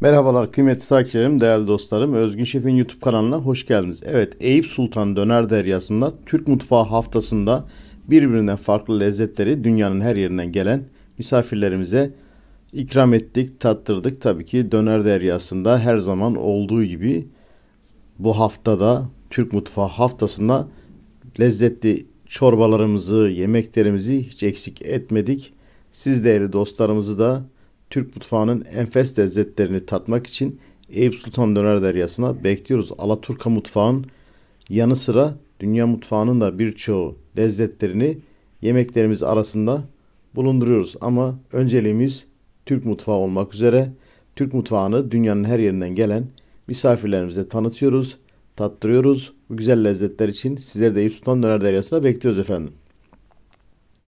Merhabalar kıymetli takipçilerim, değerli dostlarım. Özgün Şef'in YouTube kanalına hoş geldiniz. Evet, Eyüp Sultan Döner Deryası'nda Türk Mutfağı haftasında birbirinden farklı lezzetleri dünyanın her yerinden gelen misafirlerimize ikram ettik, tattırdık. Tabii ki Döner Deryası'nda her zaman olduğu gibi bu haftada Türk Mutfağı haftasında lezzetli çorbalarımızı, yemeklerimizi hiç eksik etmedik. Siz değerli dostlarımızı da Türk mutfağının enfes lezzetlerini tatmak için Eyüp Sultan Döner Deryası'na bekliyoruz. Alaturka mutfağın yanı sıra dünya mutfağının da birçoğu lezzetlerini yemeklerimiz arasında bulunduruyoruz. Ama önceliğimiz Türk mutfağı olmak üzere Türk mutfağını dünyanın her yerinden gelen misafirlerimize tanıtıyoruz, tattırıyoruz. Bu güzel lezzetler için sizleri de Eyüp Sultan Döner Deryası'na bekliyoruz efendim.